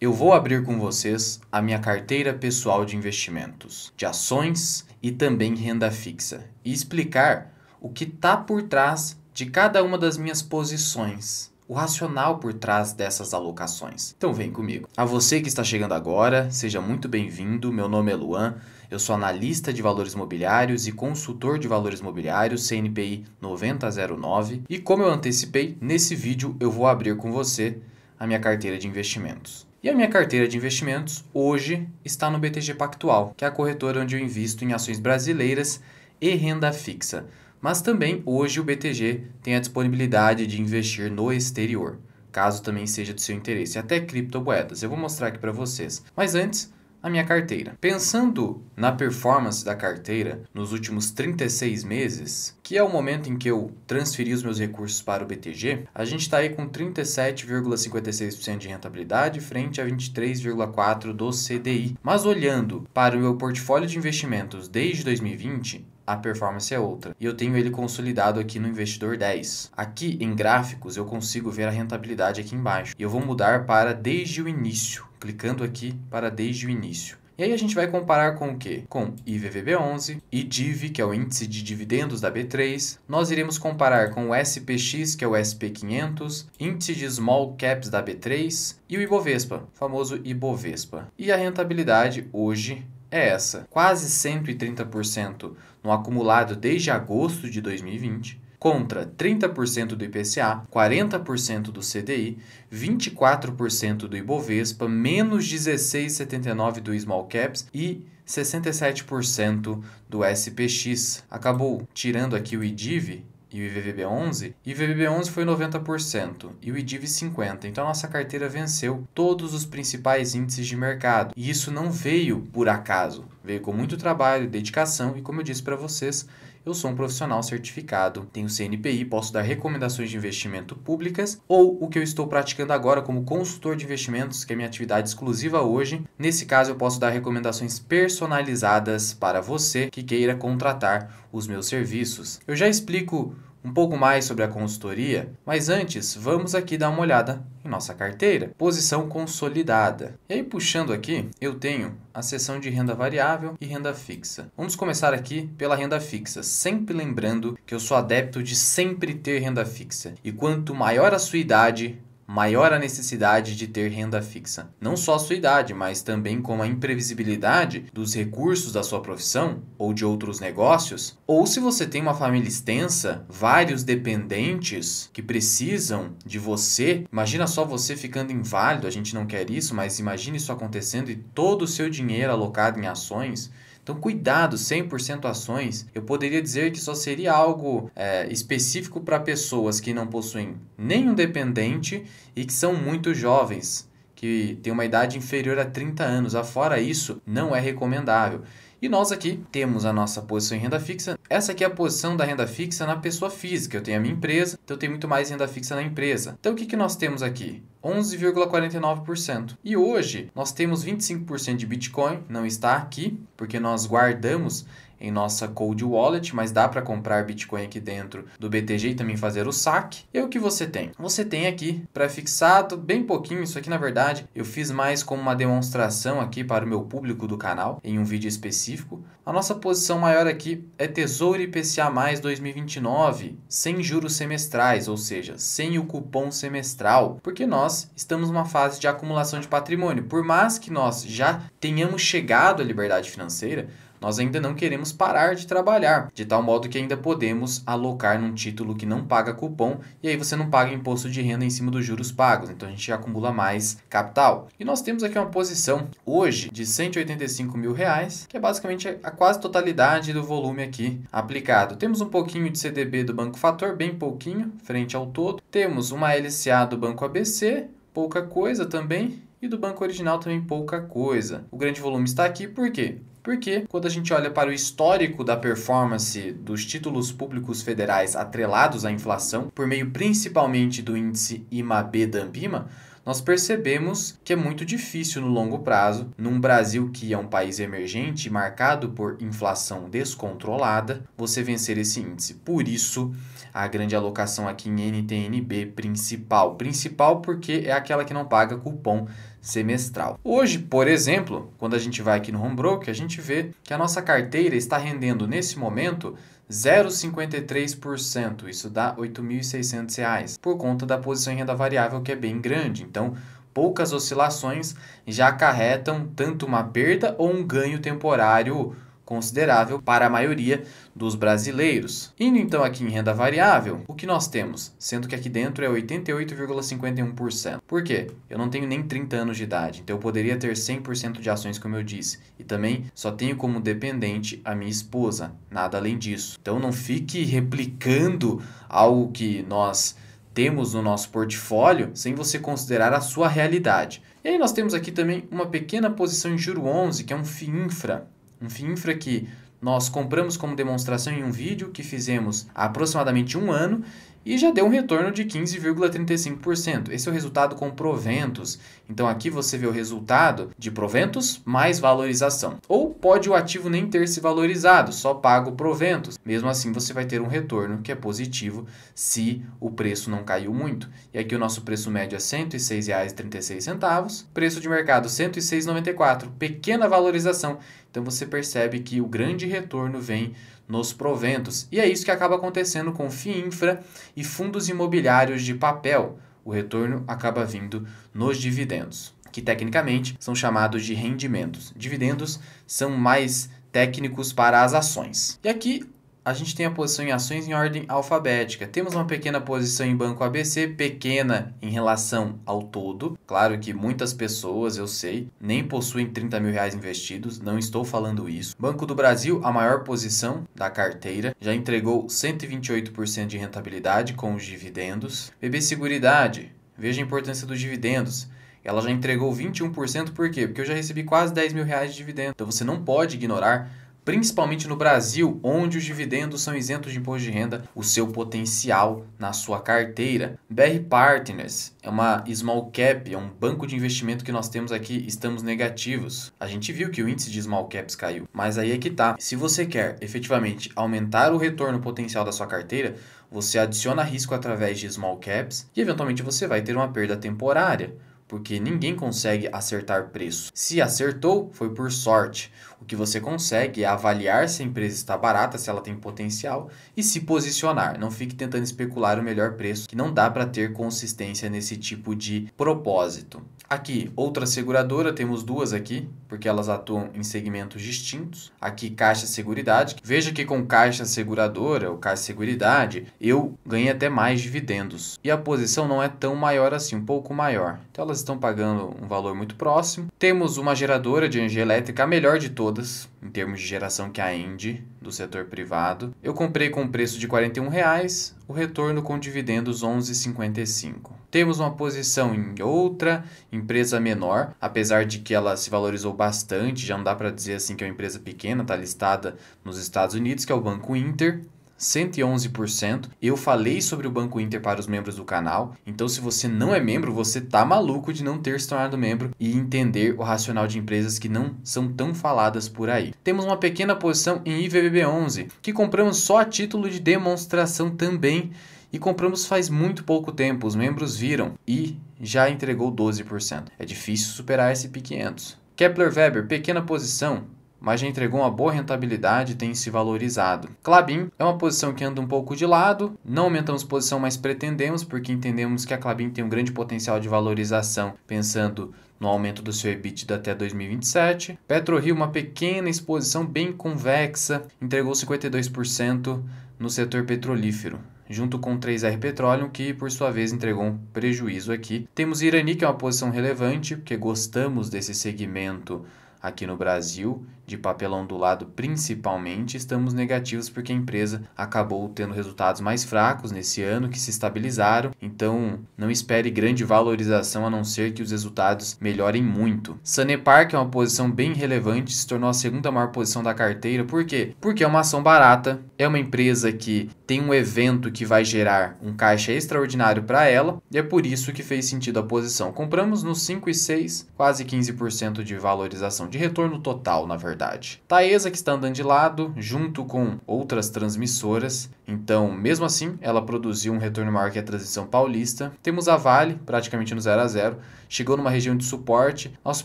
eu vou abrir com vocês a minha carteira pessoal de investimentos, de ações e também renda fixa, e explicar o que está por trás de cada uma das minhas posições, o racional por trás dessas alocações. Então vem comigo. A você que está chegando agora, seja muito bem-vindo. Meu nome é Luan, eu sou analista de valores mobiliários e consultor de valores mobiliários CNPI 9009. E como eu antecipei, nesse vídeo eu vou abrir com você a minha carteira de investimentos. E a minha carteira de investimentos hoje está no BTG Pactual, que é a corretora onde eu invisto em ações brasileiras e renda fixa. Mas também hoje o BTG tem a disponibilidade de investir no exterior, caso também seja do seu interesse, até criptomoedas. Eu vou mostrar aqui para vocês. Mas antes, a minha carteira. Pensando na performance da carteira nos últimos 36 meses, que é o momento em que eu transferi os meus recursos para o BTG, a gente está aí com 37,56% de rentabilidade frente a 23,4% do CDI. Mas olhando para o meu portfólio de investimentos desde 2020, a performance é outra. E eu tenho ele consolidado aqui no investidor 10. Aqui em gráficos eu consigo ver a rentabilidade aqui embaixo. E eu vou mudar para desde o início, clicando aqui para desde o início. E aí a gente vai comparar com o quê? Com IVVB11, IDIV, que é o índice de dividendos da B3. Nós iremos comparar com o SPX, que é o SP500, índice de small caps da B3 e o Ibovespa, famoso Ibovespa. E a rentabilidade hoje é essa: quase 130% no acumulado desde agosto de 2020, contra 30% do IPCA, 40% do CDI, 24% do Ibovespa, menos 16,79% do Small Caps e 67% do SPX. Acabou tirando aqui o IDIV, e o IVVB11, o IVVB11 foi 90% e o IDIV 50%. Então a nossa carteira venceu todos os principais índices de mercado. E isso não veio por acaso, veio com muito trabalho, dedicação e, como eu disse para vocês, eu sou um profissional certificado, tenho CNPI, posso dar recomendações de investimento públicas ou o que eu estou praticando agora como consultor de investimentos, que é minha atividade exclusiva hoje. Nesse caso, eu posso dar recomendações personalizadas para você que queira contratar os meus serviços. Eu já explico um pouco mais sobre a consultoria, mas antes vamos aqui dar uma olhada em nossa carteira, posição consolidada. E aí puxando aqui, eu tenho a seção de renda variável e renda fixa. Vamos começar aqui pela renda fixa, sempre lembrando que eu sou adepto de sempre ter renda fixa. E quanto maior a sua idade, maior a necessidade de ter renda fixa. Não só a sua idade, mas também como a imprevisibilidade dos recursos da sua profissão ou de outros negócios, ou se você tem uma família extensa, vários dependentes que precisam de você. Imagina só você ficando inválido, a gente não quer isso, mas imagine isso acontecendo e todo o seu dinheiro alocado em ações então, cuidado, 100% ações, eu poderia dizer que só seria algo é, específico para pessoas que não possuem nenhum dependente e que são muito jovens, que têm uma idade inferior a 30 anos. Afora isso, não é recomendável. E nós aqui temos a nossa posição em renda fixa. Essa aqui é a posição da renda fixa na pessoa física. Eu tenho a minha empresa, então eu tenho muito mais renda fixa na empresa. Então o que, que nós temos aqui? 11,49%. E hoje nós temos 25% de Bitcoin, não está aqui, porque nós guardamos em nossa Cold Wallet, mas dá para comprar Bitcoin aqui dentro do BTG e também fazer o saque. E o que você tem? Você tem aqui pré-fixado, bem pouquinho, isso aqui na verdade eu fiz mais como uma demonstração aqui para o meu público do canal, em um vídeo específico. A nossa posição maior aqui é Tesouro IPCA 2029, sem juros semestrais, ou seja, sem o cupom semestral, porque nós estamos numa fase de acumulação de patrimônio. Por mais que nós já tenhamos chegado à liberdade financeira, nós ainda não queremos parar de trabalhar, de tal modo que ainda podemos alocar num título que não paga cupom e aí você não paga imposto de renda em cima dos juros pagos, então a gente acumula mais capital. E nós temos aqui uma posição hoje de 185 mil reais, que é basicamente a quase totalidade do volume aqui aplicado. Temos um pouquinho de CDB do Banco Fator, bem pouquinho, frente ao todo. Temos uma LCA do Banco ABC, pouca coisa também, e do banco original também pouca coisa. O grande volume está aqui porque porque quando a gente olha para o histórico da performance dos títulos públicos federais atrelados à inflação, por meio principalmente do índice IMAB-DAMPIMA, nós percebemos que é muito difícil no longo prazo, num Brasil que é um país emergente marcado por inflação descontrolada, você vencer esse índice. Por isso, a grande alocação aqui em NTNB principal. Principal porque é aquela que não paga cupom semestral. Hoje, por exemplo, quando a gente vai aqui no home broker, a gente vê que a nossa carteira está rendendo nesse momento 0,53%, isso dá R$ 8.600, por conta da posição em renda variável que é bem grande. Então, poucas oscilações já acarretam tanto uma perda ou um ganho temporário considerável para a maioria dos brasileiros. Indo então aqui em renda variável, o que nós temos? Sendo que aqui dentro é 88,51%. Por quê? Eu não tenho nem 30 anos de idade, então eu poderia ter 100% de ações, como eu disse. E também só tenho como dependente a minha esposa, nada além disso. Então não fique replicando algo que nós temos no nosso portfólio sem você considerar a sua realidade. E aí nós temos aqui também uma pequena posição em Juro 11, que é um FII Infra um FINFRA que nós compramos como demonstração em um vídeo que fizemos há aproximadamente um ano e já deu um retorno de 15,35%. Esse é o resultado com proventos. Então aqui você vê o resultado de proventos mais valorização. Ou pode o ativo nem ter se valorizado, só pago proventos. Mesmo assim você vai ter um retorno que é positivo se o preço não caiu muito. E aqui o nosso preço médio é R$ 106,36, preço de mercado R$ 106,94, pequena valorização. Então você percebe que o grande retorno vem nos proventos. E é isso que acaba acontecendo com FIINFRA e fundos imobiliários de papel. O retorno acaba vindo nos dividendos, que tecnicamente são chamados de rendimentos. Dividendos são mais técnicos para as ações. E aqui a gente tem a posição em ações em ordem alfabética. Temos uma pequena posição em banco ABC, pequena em relação ao todo. Claro que muitas pessoas, eu sei, nem possuem 30 mil reais investidos, não estou falando isso. Banco do Brasil, a maior posição da carteira, já entregou 128% de rentabilidade com os dividendos. BB Seguridade, veja a importância dos dividendos. Ela já entregou 21%, por quê? Porque eu já recebi quase 10 mil reais de dividendos Então você não pode ignorar principalmente no Brasil, onde os dividendos são isentos de imposto de renda, o seu potencial na sua carteira. BR Partners é uma small cap, é um banco de investimento que nós temos aqui, estamos negativos. A gente viu que o índice de small caps caiu, mas aí é que tá. Se você quer efetivamente aumentar o retorno potencial da sua carteira, você adiciona risco através de small caps e eventualmente você vai ter uma perda temporária porque ninguém consegue acertar preço. Se acertou, foi por sorte. O que você consegue é avaliar se a empresa está barata, se ela tem potencial e se posicionar. Não fique tentando especular o melhor preço, que não dá para ter consistência nesse tipo de propósito. Aqui, outra seguradora, temos duas aqui, porque elas atuam em segmentos distintos. Aqui, Caixa Seguridade. Veja que com Caixa Seguradora ou Caixa Seguridade, eu ganhei até mais dividendos. E a posição não é tão maior assim, um pouco maior. Então, elas estão pagando um valor muito próximo. Temos uma geradora de energia elétrica, a melhor de todas, em termos de geração, que é a Engie, do setor privado. Eu comprei com um preço de R$ 41, reais, o retorno com dividendos R$ 11,55. Temos uma posição em outra empresa menor, apesar de que ela se valorizou bastante, já não dá para dizer assim que é uma empresa pequena, está listada nos Estados Unidos, que é o Banco Inter. 111%. Eu falei sobre o Banco Inter para os membros do canal, então se você não é membro, você tá maluco de não ter se tornado membro e entender o racional de empresas que não são tão faladas por aí. Temos uma pequena posição em IVBB11, que compramos só a título de demonstração também e compramos faz muito pouco tempo, os membros viram e já entregou 12%. É difícil superar SP500. Kepler Weber, pequena posição, mas já entregou uma boa rentabilidade e tem se valorizado. Clabin é uma posição que anda um pouco de lado, não aumentamos posição, mas pretendemos, porque entendemos que a Clabin tem um grande potencial de valorização, pensando no aumento do seu EBITDA até 2027. PetroRio, uma pequena exposição bem convexa, entregou 52% no setor petrolífero junto com 3R Petroleum, que por sua vez entregou um prejuízo aqui. Temos Irani, que é uma posição relevante, porque gostamos desse segmento aqui no Brasil de papelão do lado principalmente, estamos negativos porque a empresa acabou tendo resultados mais fracos nesse ano que se estabilizaram. Então, não espere grande valorização a não ser que os resultados melhorem muito. Sanepar, que é uma posição bem relevante, se tornou a segunda maior posição da carteira. Por quê? Porque é uma ação barata, é uma empresa que tem um evento que vai gerar um caixa extraordinário para ela e é por isso que fez sentido a posição. Compramos nos 5 e 6, quase 15% de valorização de retorno total, na verdade verdade. Taesa que está andando de lado, junto com outras transmissoras, então, mesmo assim, ela produziu um retorno maior que a transição paulista. Temos a Vale, praticamente no 0 a 0, chegou numa região de suporte, nosso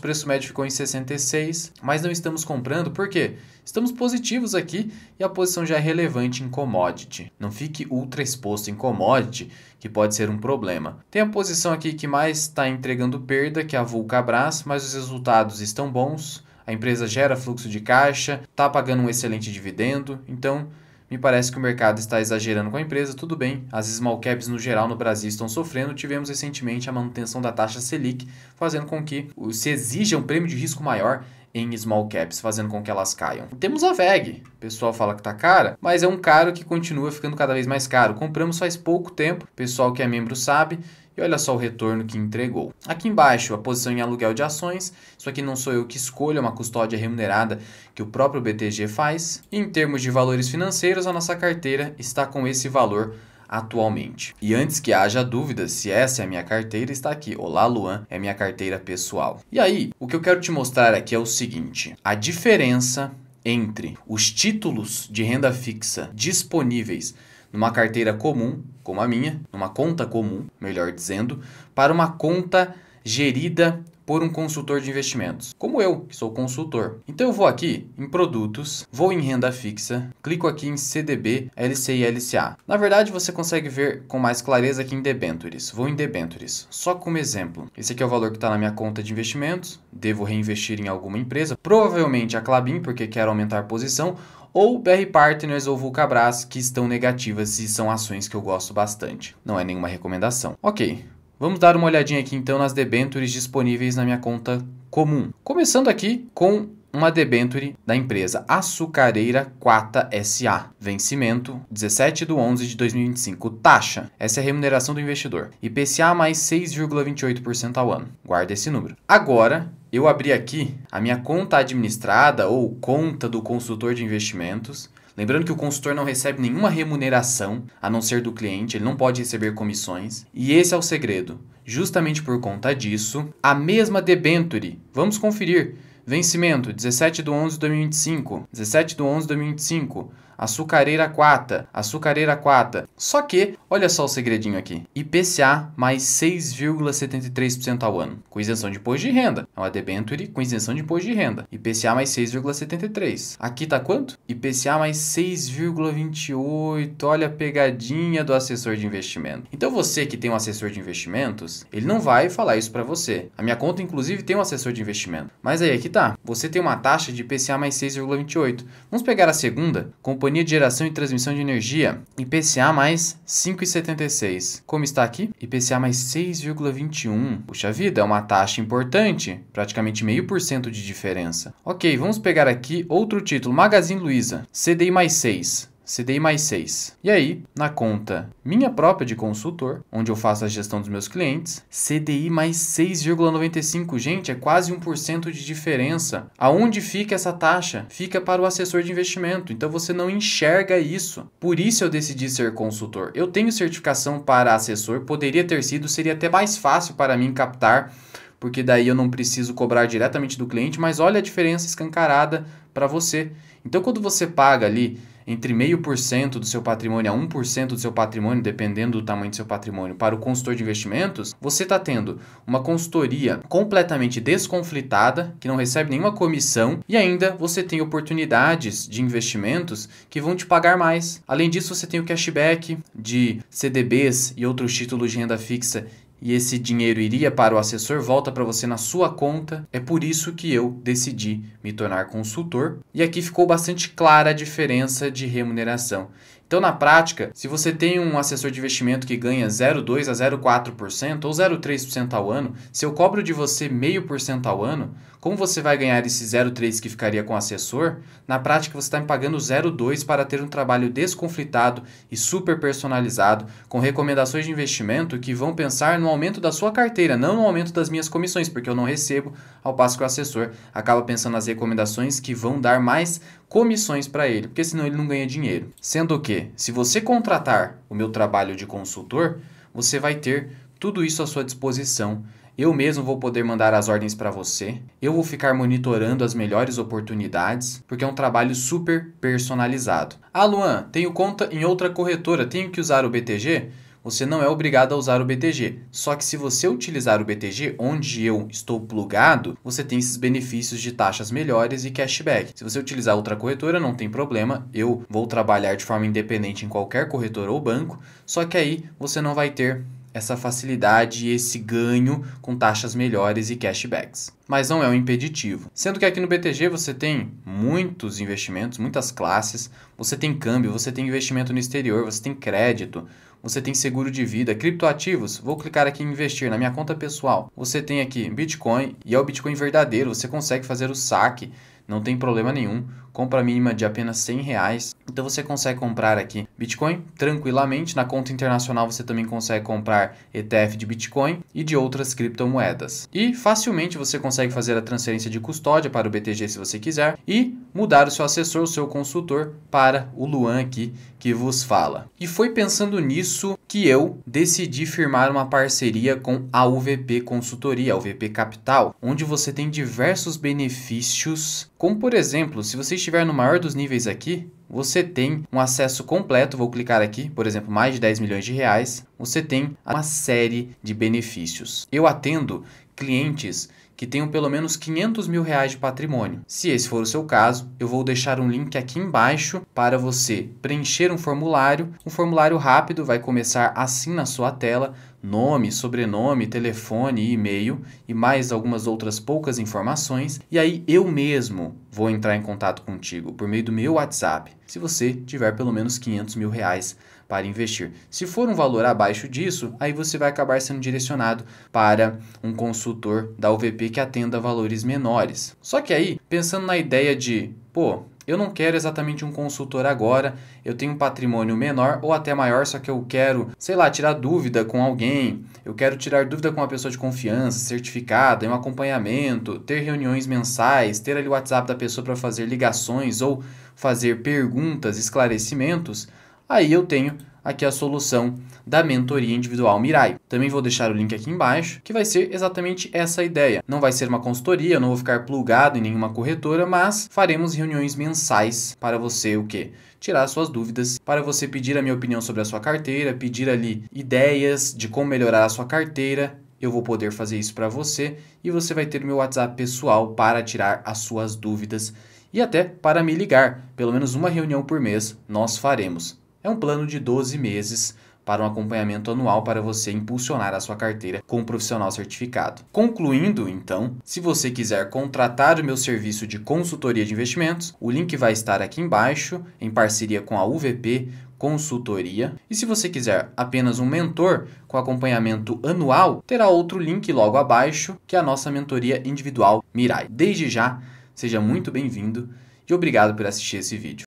preço médio ficou em 66, mas não estamos comprando, por quê? Estamos positivos aqui e a posição já é relevante em commodity. Não fique ultra exposto em commodity, que pode ser um problema. Tem a posição aqui que mais está entregando perda, que é a Vulcabras, mas os resultados estão bons a empresa gera fluxo de caixa, está pagando um excelente dividendo. Então, me parece que o mercado está exagerando com a empresa, tudo bem. As small caps no geral no Brasil estão sofrendo. Tivemos recentemente a manutenção da taxa Selic, fazendo com que se exija um prêmio de risco maior em small caps, fazendo com que elas caiam. Temos a VEG. O pessoal fala que tá cara, mas é um caro que continua ficando cada vez mais caro. Compramos faz pouco tempo, o pessoal que é membro sabe. E olha só o retorno que entregou. Aqui embaixo, a posição em aluguel de ações. Isso aqui não sou eu que escolho, é uma custódia remunerada que o próprio BTG faz. E em termos de valores financeiros, a nossa carteira está com esse valor atualmente. E antes que haja dúvida se essa é a minha carteira, está aqui. Olá, Luan, é minha carteira pessoal. E aí, o que eu quero te mostrar aqui é o seguinte: a diferença entre os títulos de renda fixa disponíveis numa carteira comum, como a minha, numa conta comum, melhor dizendo, para uma conta gerida por um consultor de investimentos, como eu, que sou consultor. Então eu vou aqui em produtos, vou em renda fixa, clico aqui em CDB, LCI e LCA. Na verdade, você consegue ver com mais clareza aqui em debentures. Vou em debentures, só como exemplo. Esse aqui é o valor que está na minha conta de investimentos, devo reinvestir em alguma empresa, provavelmente a Clabin, porque quero aumentar a posição, ou BR Partners ou Vulcabras, que estão negativas e são ações que eu gosto bastante. Não é nenhuma recomendação. Ok, vamos dar uma olhadinha aqui então nas debentures disponíveis na minha conta comum. Começando aqui com uma debenture da empresa Açucareira Quata SA. Vencimento 17 de 11 de 2025. Taxa, essa é a remuneração do investidor. IPCA mais 6,28% ao ano. Guarda esse número. Agora, eu abri aqui a minha conta administrada ou conta do consultor de investimentos. Lembrando que o consultor não recebe nenhuma remuneração a não ser do cliente, ele não pode receber comissões. E esse é o segredo. Justamente por conta disso, a mesma debenture, vamos conferir, Vencimento: 17 de 11 de 2025. 17 de 11 de 2025 açucareira quata, açucareira quarta. Só que, olha só o segredinho aqui, IPCA mais 6,73% ao ano, com isenção de imposto de renda. É uma debenture com isenção de imposto de renda. IPCA mais 6,73. Aqui tá quanto? IPCA mais 6,28. Olha a pegadinha do assessor de investimento. Então você que tem um assessor de investimentos, ele não vai falar isso para você. A minha conta inclusive tem um assessor de investimento. Mas aí aqui tá, você tem uma taxa de IPCA mais 6,28. Vamos pegar a segunda, comparando Companhia de Geração e Transmissão de Energia, IPCA mais 5,76. Como está aqui? IPCA mais 6,21. Puxa vida, é uma taxa importante, praticamente meio por cento de diferença. Ok, vamos pegar aqui outro título, Magazine Luiza, CDI mais 6. CDI mais 6. E aí, na conta minha própria de consultor, onde eu faço a gestão dos meus clientes, CDI mais 6,95, gente, é quase 1% de diferença. Aonde fica essa taxa? Fica para o assessor de investimento. Então você não enxerga isso. Por isso eu decidi ser consultor. Eu tenho certificação para assessor, poderia ter sido, seria até mais fácil para mim captar porque daí eu não preciso cobrar diretamente do cliente, mas olha a diferença escancarada para você. Então, quando você paga ali entre 0,5% do seu patrimônio a 1% do seu patrimônio, dependendo do tamanho do seu patrimônio, para o consultor de investimentos, você está tendo uma consultoria completamente desconflitada, que não recebe nenhuma comissão, e ainda você tem oportunidades de investimentos que vão te pagar mais. Além disso, você tem o cashback de CDBs e outros títulos de renda fixa e esse dinheiro iria para o assessor, volta para você na sua conta. É por isso que eu decidi me tornar consultor. E aqui ficou bastante clara a diferença de remuneração. Então, na prática, se você tem um assessor de investimento que ganha 0,2 a 0,4% ou 0,3% ao ano, se eu cobro de você 0,5% ao ano, como você vai ganhar esse 0,3 que ficaria com o assessor, na prática você está me pagando 0,2 para ter um trabalho desconflitado e super personalizado, com recomendações de investimento que vão pensar no aumento da sua carteira, não no aumento das minhas comissões, porque eu não recebo, ao passo que o assessor acaba pensando nas recomendações que vão dar mais comissões para ele, porque senão ele não ganha dinheiro. Sendo que, se você contratar o meu trabalho de consultor, você vai ter tudo isso à sua disposição eu mesmo vou poder mandar as ordens para você. Eu vou ficar monitorando as melhores oportunidades, porque é um trabalho super personalizado. Ah, Luan, tenho conta em outra corretora, tenho que usar o BTG? Você não é obrigado a usar o BTG. Só que se você utilizar o BTG onde eu estou plugado, você tem esses benefícios de taxas melhores e cashback. Se você utilizar outra corretora, não tem problema. Eu vou trabalhar de forma independente em qualquer corretora ou banco, só que aí você não vai ter essa facilidade e esse ganho com taxas melhores e cashbacks. Mas não é um impeditivo. Sendo que aqui no BTG você tem muitos investimentos, muitas classes, você tem câmbio, você tem investimento no exterior, você tem crédito, você tem seguro de vida, criptoativos. Vou clicar aqui em investir na minha conta pessoal. Você tem aqui Bitcoin e é o Bitcoin verdadeiro, você consegue fazer o saque não tem problema nenhum. Compra mínima de apenas 100 reais. Então você consegue comprar aqui Bitcoin tranquilamente. Na conta internacional você também consegue comprar ETF de Bitcoin e de outras criptomoedas. E facilmente você consegue fazer a transferência de custódia para o BTG se você quiser e mudar o seu assessor, o seu consultor para o Luan aqui que vos fala. E foi pensando nisso que eu decidi firmar uma parceria com a UVP Consultoria, a UVP Capital, onde você tem diversos benefícios, como por exemplo, se você estiver no maior dos níveis aqui, você tem um acesso completo, vou clicar aqui, por exemplo, mais de 10 milhões de reais, você tem uma série de benefícios. Eu atendo clientes que tenham pelo menos 500 mil reais de patrimônio. Se esse for o seu caso, eu vou deixar um link aqui embaixo para você preencher um formulário. Um formulário rápido vai começar assim na sua tela: nome, sobrenome, telefone, e-mail e mais algumas outras poucas informações. E aí eu mesmo vou entrar em contato contigo por meio do meu WhatsApp, se você tiver pelo menos 500 mil reais para investir. Se for um valor abaixo disso, aí você vai acabar sendo direcionado para um consultor da UVP que atenda valores menores. Só que aí, pensando na ideia de, pô, eu não quero exatamente um consultor agora, eu tenho um patrimônio menor ou até maior, só que eu quero, sei lá, tirar dúvida com alguém, eu quero tirar dúvida com uma pessoa de confiança, certificada, é um acompanhamento, ter reuniões mensais, ter ali o WhatsApp da pessoa para fazer ligações ou fazer perguntas, esclarecimentos aí eu tenho aqui a solução da mentoria individual Mirai. Também vou deixar o link aqui embaixo, que vai ser exatamente essa ideia. Não vai ser uma consultoria, eu não vou ficar plugado em nenhuma corretora, mas faremos reuniões mensais para você o quê? Tirar suas dúvidas, para você pedir a minha opinião sobre a sua carteira, pedir ali ideias de como melhorar a sua carteira, eu vou poder fazer isso para você e você vai ter meu WhatsApp pessoal para tirar as suas dúvidas e até para me ligar. Pelo menos uma reunião por mês nós faremos. É um plano de 12 meses para um acompanhamento anual para você impulsionar a sua carteira com um profissional certificado. Concluindo, então, se você quiser contratar o meu serviço de consultoria de investimentos, o link vai estar aqui embaixo, em parceria com a UVP Consultoria. E se você quiser apenas um mentor com acompanhamento anual, terá outro link logo abaixo, que é a nossa mentoria individual Mirai. Desde já, seja muito bem-vindo e obrigado por assistir esse vídeo.